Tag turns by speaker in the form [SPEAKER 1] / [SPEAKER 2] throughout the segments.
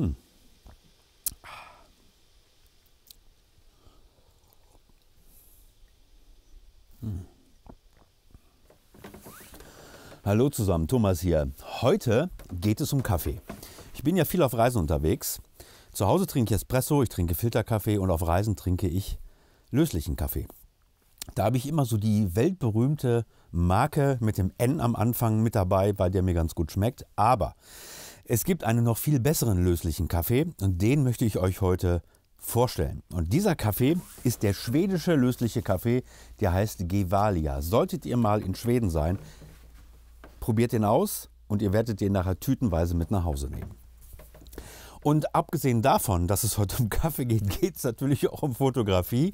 [SPEAKER 1] Hm. Hallo zusammen, Thomas hier. Heute geht es um Kaffee. Ich bin ja viel auf Reisen unterwegs. Zu Hause trinke ich Espresso, ich trinke Filterkaffee und auf Reisen trinke ich löslichen Kaffee. Da habe ich immer so die weltberühmte Marke mit dem N am Anfang mit dabei, bei der mir ganz gut schmeckt. Aber es gibt einen noch viel besseren löslichen Kaffee und den möchte ich euch heute vorstellen. Und dieser Kaffee ist der schwedische lösliche Kaffee, der heißt Gevalia. Solltet ihr mal in Schweden sein, probiert den aus und ihr werdet den nachher tütenweise mit nach Hause nehmen. Und abgesehen davon, dass es heute um Kaffee geht, geht es natürlich auch um Fotografie.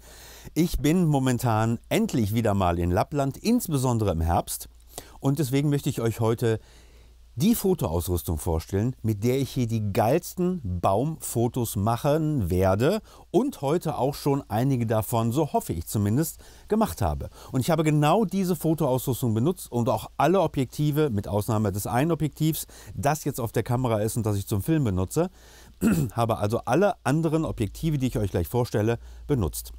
[SPEAKER 1] Ich bin momentan endlich wieder mal in Lappland, insbesondere im Herbst. Und deswegen möchte ich euch heute die Fotoausrüstung vorstellen, mit der ich hier die geilsten Baumfotos machen werde und heute auch schon einige davon, so hoffe ich zumindest, gemacht habe. Und ich habe genau diese Fotoausrüstung benutzt und auch alle Objektive, mit Ausnahme des einen Objektivs, das jetzt auf der Kamera ist und das ich zum Film benutze, habe also alle anderen Objektive, die ich euch gleich vorstelle, benutzt,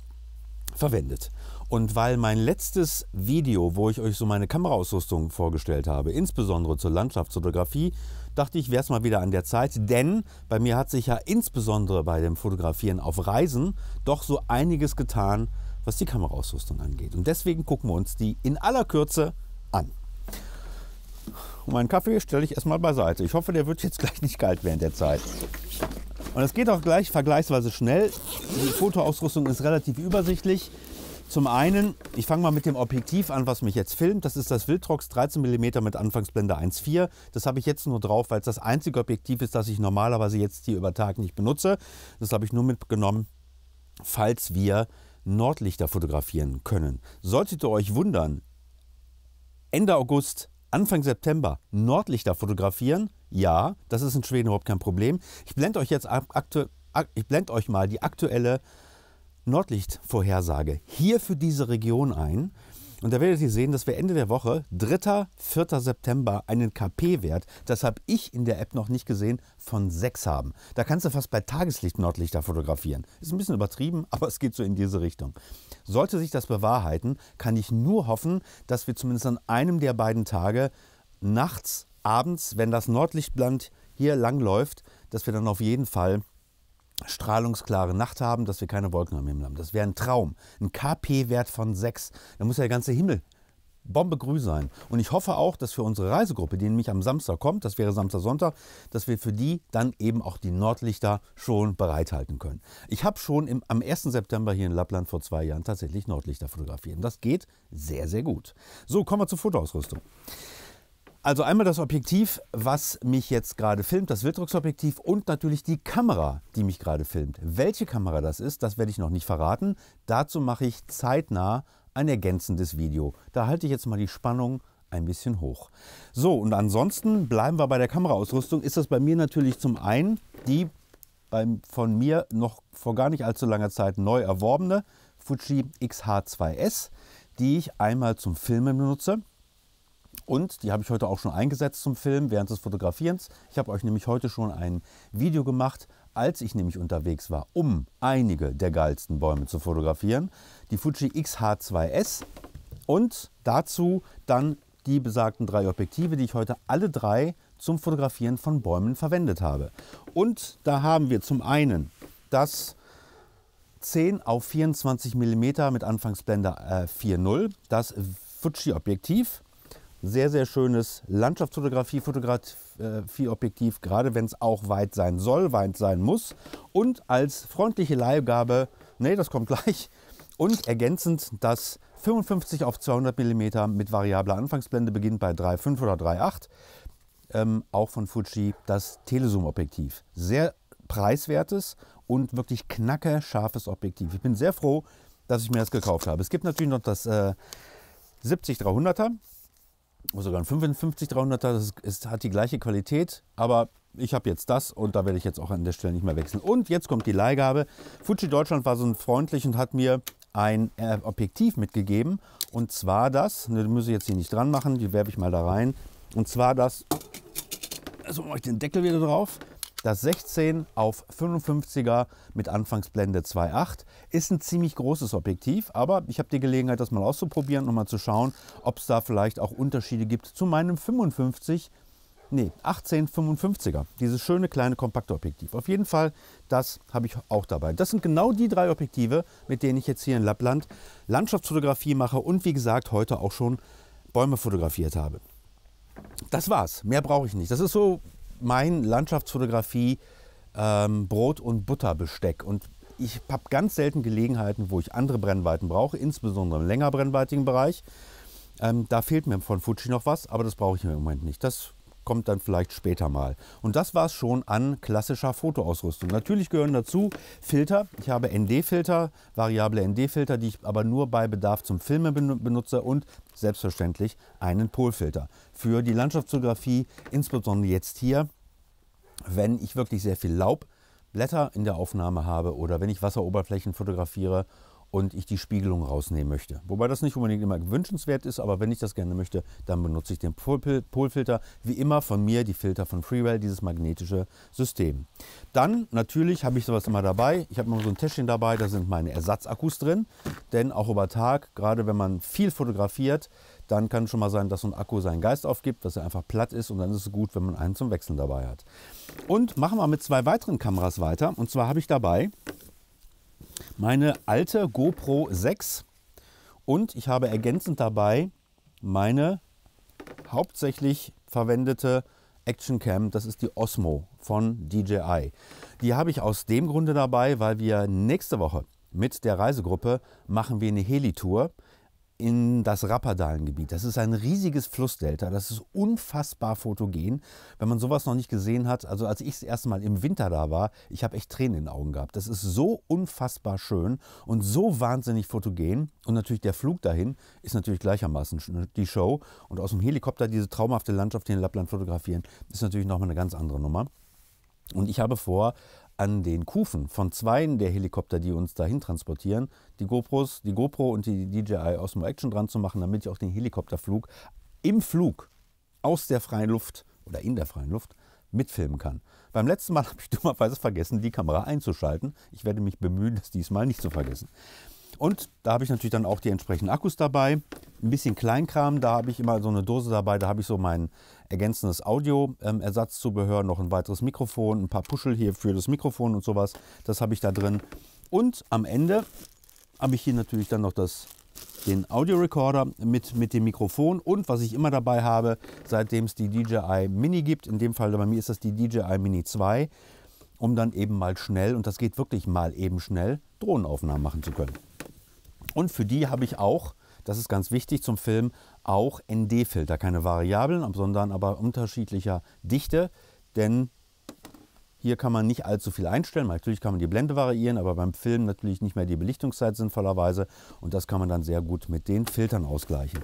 [SPEAKER 1] verwendet. Und weil mein letztes Video, wo ich euch so meine Kameraausrüstung vorgestellt habe, insbesondere zur Landschaftsfotografie, dachte ich, wäre es mal wieder an der Zeit, denn bei mir hat sich ja insbesondere bei dem Fotografieren auf Reisen doch so einiges getan, was die Kameraausrüstung angeht. Und deswegen gucken wir uns die in aller Kürze an. Und meinen Kaffee stelle ich erstmal beiseite. Ich hoffe, der wird jetzt gleich nicht kalt während der Zeit. Und es geht auch gleich vergleichsweise schnell. Die Fotoausrüstung ist relativ übersichtlich. Zum einen, ich fange mal mit dem Objektiv an, was mich jetzt filmt. Das ist das Viltrox 13 mm mit Anfangsblende 1.4. Das habe ich jetzt nur drauf, weil es das einzige Objektiv ist, das ich normalerweise jetzt hier über Tag nicht benutze. Das habe ich nur mitgenommen, falls wir Nordlichter fotografieren können. Solltet ihr euch wundern, Ende August, Anfang September Nordlichter fotografieren, ja, das ist in Schweden überhaupt kein Problem. Ich blende euch jetzt aktuell ich blende euch mal die aktuelle Nordlichtvorhersage hier für diese Region ein. Und da werdet ihr sehen, dass wir Ende der Woche, 3. 4. September, einen KP-Wert, das habe ich in der App noch nicht gesehen, von 6 haben. Da kannst du fast bei Tageslicht Nordlichter fotografieren. Ist ein bisschen übertrieben, aber es geht so in diese Richtung. Sollte sich das bewahrheiten, kann ich nur hoffen, dass wir zumindest an einem der beiden Tage nachts, abends, wenn das Nordlichtblatt hier lang läuft, dass wir dann auf jeden Fall strahlungsklare Nacht haben, dass wir keine Wolken am Himmel haben. Das wäre ein Traum. Ein KP-Wert von 6. Da muss ja der ganze Himmel Bombe bombegrün sein. Und ich hoffe auch, dass für unsere Reisegruppe, die nämlich am Samstag kommt, das wäre Samstag, Sonntag, dass wir für die dann eben auch die Nordlichter schon bereithalten können. Ich habe schon im, am 1. September hier in Lappland vor zwei Jahren tatsächlich Nordlichter fotografiert. Und das geht sehr, sehr gut. So, kommen wir zur Fotoausrüstung. Also einmal das Objektiv, was mich jetzt gerade filmt, das Wilddrucksobjektiv und natürlich die Kamera, die mich gerade filmt. Welche Kamera das ist, das werde ich noch nicht verraten. Dazu mache ich zeitnah ein ergänzendes Video. Da halte ich jetzt mal die Spannung ein bisschen hoch. So, und ansonsten bleiben wir bei der Kameraausrüstung. Ist das bei mir natürlich zum einen die beim, von mir noch vor gar nicht allzu langer Zeit neu erworbene Fuji XH2S, die ich einmal zum Filmen benutze und die habe ich heute auch schon eingesetzt zum Film während des Fotografierens. Ich habe euch nämlich heute schon ein Video gemacht, als ich nämlich unterwegs war, um einige der geilsten Bäume zu fotografieren. Die Fuji XH2S und dazu dann die besagten drei Objektive, die ich heute alle drei zum Fotografieren von Bäumen verwendet habe. Und da haben wir zum einen das 10 auf 24 mm mit Anfangsblende äh, 4.0, das Fuji Objektiv sehr, sehr schönes Landschaftsfotografie, Fotografieobjektiv, äh, gerade wenn es auch weit sein soll, weit sein muss. Und als freundliche Leihgabe, nee, das kommt gleich, und ergänzend das 55 auf 200 mm mit variabler Anfangsblende beginnt bei 3,5 oder 3,8. Ähm, auch von Fuji das Telezoom-Objektiv. Sehr preiswertes und wirklich knacker scharfes Objektiv. Ich bin sehr froh, dass ich mir das gekauft habe. Es gibt natürlich noch das äh, 70-300er sogar ein 55-300er, das ist, hat die gleiche Qualität, aber ich habe jetzt das und da werde ich jetzt auch an der Stelle nicht mehr wechseln. Und jetzt kommt die Leihgabe. Fuji Deutschland war so freundlich und hat mir ein äh, Objektiv mitgegeben und zwar das, ne, die muss ich jetzt hier nicht dran machen, die werfe ich mal da rein, und zwar das, also mache ich den Deckel wieder drauf, das 16 auf 55er mit Anfangsblende 2.8 ist ein ziemlich großes Objektiv, aber ich habe die Gelegenheit, das mal auszuprobieren und mal zu schauen, ob es da vielleicht auch Unterschiede gibt zu meinem 55 nee, 1855er, dieses schöne kleine kompakte Objektiv. Auf jeden Fall, das habe ich auch dabei. Das sind genau die drei Objektive, mit denen ich jetzt hier in Lappland Landschaftsfotografie mache und wie gesagt heute auch schon Bäume fotografiert habe. Das war's, mehr brauche ich nicht. Das ist so mein Landschaftsfotografie ähm, Brot- und Butterbesteck. Und ich habe ganz selten Gelegenheiten, wo ich andere Brennweiten brauche, insbesondere im länger brennweitigen Bereich. Ähm, da fehlt mir von Fuji noch was, aber das brauche ich im Moment nicht. Das kommt dann vielleicht später mal. Und das war es schon an klassischer Fotoausrüstung. Natürlich gehören dazu Filter. Ich habe ND-Filter, variable ND-Filter, die ich aber nur bei Bedarf zum Filmen benutze und selbstverständlich einen Polfilter. Für die Landschaftsfotografie, insbesondere jetzt hier, wenn ich wirklich sehr viel Laubblätter in der Aufnahme habe oder wenn ich Wasseroberflächen fotografiere und ich die Spiegelung rausnehmen möchte. Wobei das nicht unbedingt immer wünschenswert ist, aber wenn ich das gerne möchte, dann benutze ich den Polfilter. Wie immer von mir die Filter von Freewell, dieses magnetische System. Dann natürlich habe ich sowas immer dabei. Ich habe immer so ein Täschchen dabei, da sind meine Ersatzakkus drin. Denn auch über Tag, gerade wenn man viel fotografiert, dann kann schon mal sein, dass so ein Akku seinen Geist aufgibt, dass er einfach platt ist und dann ist es gut, wenn man einen zum Wechseln dabei hat. Und machen wir mit zwei weiteren Kameras weiter. Und zwar habe ich dabei meine alte GoPro 6 und ich habe ergänzend dabei meine hauptsächlich verwendete Action Cam, das ist die Osmo von DJI. Die habe ich aus dem Grunde dabei, weil wir nächste Woche mit der Reisegruppe machen wir eine Heli-Tour in das Rapperdalengebiet. Das ist ein riesiges Flussdelta, das ist unfassbar fotogen. Wenn man sowas noch nicht gesehen hat, also als ich das erste Mal im Winter da war, ich habe echt Tränen in den Augen gehabt. Das ist so unfassbar schön und so wahnsinnig fotogen und natürlich der Flug dahin ist natürlich gleichermaßen ne, die Show und aus dem Helikopter diese traumhafte Landschaft hier in Lappland fotografieren ist natürlich noch mal eine ganz andere Nummer. Und ich habe vor, an den Kufen von zwei der Helikopter, die uns dahin transportieren, die GoPros, die GoPro und die DJI Osmo Action dran zu machen, damit ich auch den Helikopterflug im Flug aus der freien Luft oder in der freien Luft mitfilmen kann. Beim letzten Mal habe ich dummerweise vergessen, die Kamera einzuschalten. Ich werde mich bemühen, das diesmal nicht zu vergessen. Und da habe ich natürlich dann auch die entsprechenden Akkus dabei ein bisschen Kleinkram. Da habe ich immer so eine Dose dabei. Da habe ich so mein ergänzendes Audio-Ersatzzubehör, ähm, noch ein weiteres Mikrofon, ein paar Puschel hier für das Mikrofon und sowas. Das habe ich da drin. Und am Ende habe ich hier natürlich dann noch das, den Audiorecorder mit, mit dem Mikrofon und was ich immer dabei habe, seitdem es die DJI Mini gibt. In dem Fall bei mir ist das die DJI Mini 2 um dann eben mal schnell, und das geht wirklich mal eben schnell, Drohnenaufnahmen machen zu können. Und für die habe ich auch das ist ganz wichtig zum Film, auch ND-Filter. Keine Variablen, sondern aber unterschiedlicher Dichte, denn hier kann man nicht allzu viel einstellen. Natürlich kann man die Blende variieren, aber beim Film natürlich nicht mehr die Belichtungszeit sinnvollerweise. Und das kann man dann sehr gut mit den Filtern ausgleichen.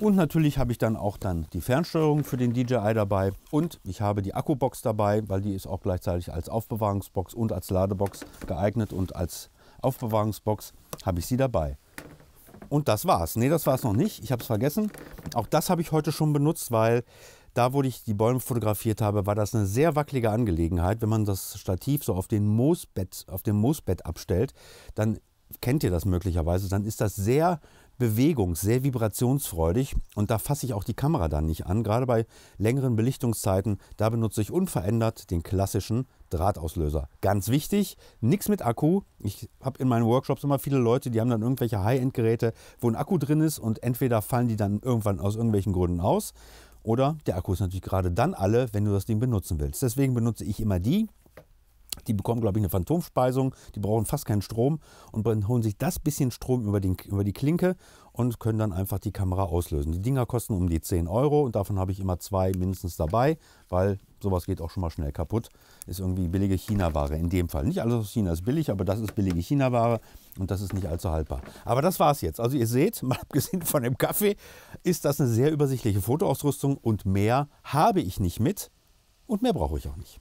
[SPEAKER 1] Und natürlich habe ich dann auch dann die Fernsteuerung für den DJI dabei. Und ich habe die Akkubox dabei, weil die ist auch gleichzeitig als Aufbewahrungsbox und als Ladebox geeignet. Und als Aufbewahrungsbox habe ich sie dabei. Und das war's. Ne, das war's noch nicht. Ich habe es vergessen. Auch das habe ich heute schon benutzt, weil da, wo ich die Bäume fotografiert habe, war das eine sehr wackelige Angelegenheit. Wenn man das Stativ so auf, den Moosbett, auf dem Moosbett abstellt, dann kennt ihr das möglicherweise, dann ist das sehr bewegungs-, sehr vibrationsfreudig und da fasse ich auch die Kamera dann nicht an. Gerade bei längeren Belichtungszeiten, da benutze ich unverändert den klassischen Drahtauslöser. Ganz wichtig, nichts mit Akku. Ich habe in meinen Workshops immer viele Leute, die haben dann irgendwelche High-End-Geräte, wo ein Akku drin ist und entweder fallen die dann irgendwann aus irgendwelchen Gründen aus oder der Akku ist natürlich gerade dann alle, wenn du das Ding benutzen willst. Deswegen benutze ich immer die, die bekommen, glaube ich, eine Phantomspeisung, die brauchen fast keinen Strom und holen sich das bisschen Strom über, den, über die Klinke und können dann einfach die Kamera auslösen. Die Dinger kosten um die 10 Euro und davon habe ich immer zwei mindestens dabei, weil sowas geht auch schon mal schnell kaputt. Ist irgendwie billige China-Ware in dem Fall. Nicht alles aus China ist billig, aber das ist billige China-Ware und das ist nicht allzu haltbar. Aber das war es jetzt. Also ihr seht, mal abgesehen von dem Kaffee, ist das eine sehr übersichtliche Fotoausrüstung und mehr habe ich nicht mit und mehr brauche ich auch nicht.